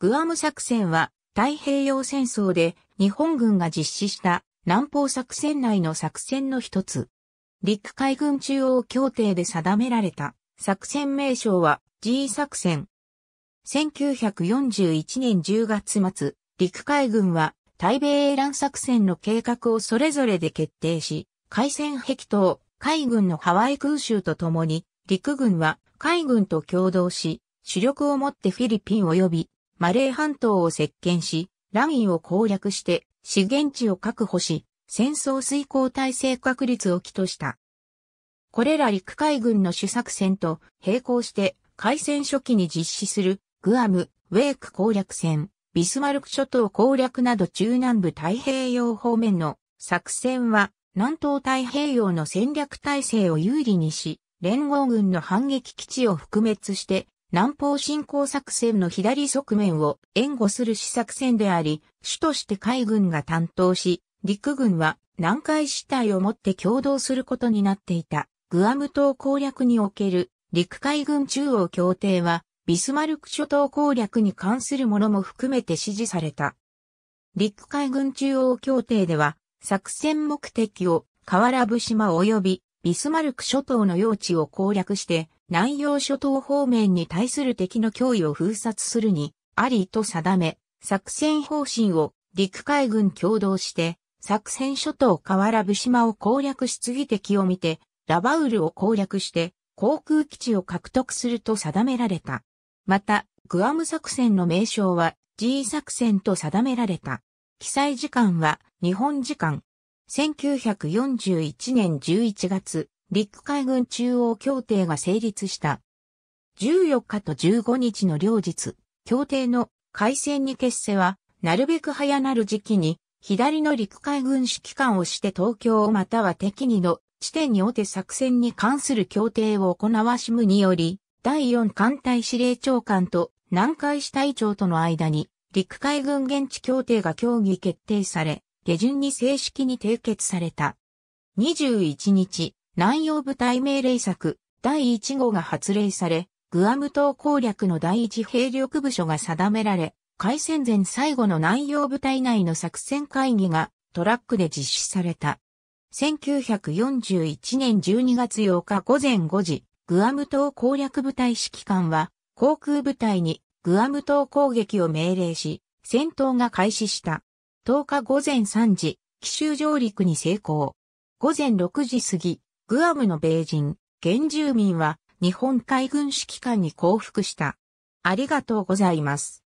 グアム作戦は太平洋戦争で日本軍が実施した南方作戦内の作戦の一つ。陸海軍中央協定で定められた作戦名称は G 作戦。1941年10月末、陸海軍は対米英乱作戦の計画をそれぞれで決定し、海戦壁島、海軍のハワイ空襲とともに、陸軍は海軍と共同し、主力を持ってフィリピン及びマレー半島を席巻し、ラインを攻略して資源地を確保し、戦争遂行体制確立を起とした。これら陸海軍の主作戦と並行して海戦初期に実施するグアム、ウェーク攻略戦、ビスマルク諸島攻略など中南部太平洋方面の作戦は南東太平洋の戦略体制を有利にし、連合軍の反撃基地を覆滅して南方侵攻作戦の左側面を援護する試作戦であり、主として海軍が担当し、陸軍は南海支隊をもって共同することになっていた。グアム島攻略における陸海軍中央協定は、ビスマルク諸島攻略に関するものも含めて支持された。陸海軍中央協定では、作戦目的を河原部島及びビスマルク諸島の用地を攻略して、南洋諸島方面に対する敵の脅威を封殺するに、ありと定め、作戦方針を陸海軍共同して、作戦諸島河原部島を攻略し次敵を見て、ラバウルを攻略して、航空基地を獲得すると定められた。また、グアム作戦の名称は G 作戦と定められた。記載時間は日本時間1941年11月陸海軍中央協定が成立した。14日と15日の両日、協定の改正に決せは、なるべく早なる時期に、左の陸海軍指揮官をして東京または敵にの地点におて作戦に関する協定を行わしむにより、第4艦隊司令長官と南海支隊長との間に、陸海軍現地協定が協議決定され、下旬に正式に締結された。21日、南洋部隊命令策第1号が発令され、グアム島攻略の第一兵力部署が定められ、開戦前最後の南洋部隊内の作戦会議がトラックで実施された。1941年12月8日午前5時、グアム島攻略部隊指揮官は航空部隊にグアム島攻撃を命令し、戦闘が開始した。10日午前3時、奇襲上陸に成功。午前6時過ぎ、グアムの米人、原住民は日本海軍指揮官に降伏した。ありがとうございます。